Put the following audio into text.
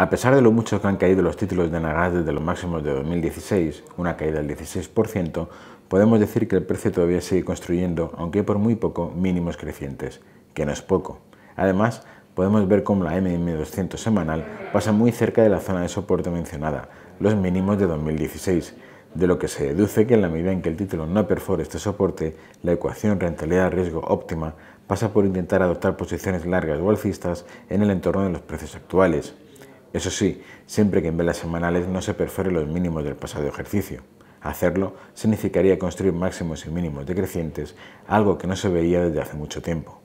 A pesar de lo mucho que han caído los títulos de Nagas desde los máximos de 2016, una caída del 16%, podemos decir que el precio todavía sigue construyendo, aunque por muy poco, mínimos crecientes, que no es poco. Además, podemos ver cómo la MM200 semanal pasa muy cerca de la zona de soporte mencionada, los mínimos de 2016, de lo que se deduce que en la medida en que el título no perfora este soporte, la ecuación rentabilidad-riesgo óptima pasa por intentar adoptar posiciones largas o alcistas en el entorno de los precios actuales. Eso sí, siempre que en velas semanales no se perfore los mínimos del pasado ejercicio. Hacerlo significaría construir máximos y mínimos decrecientes, algo que no se veía desde hace mucho tiempo.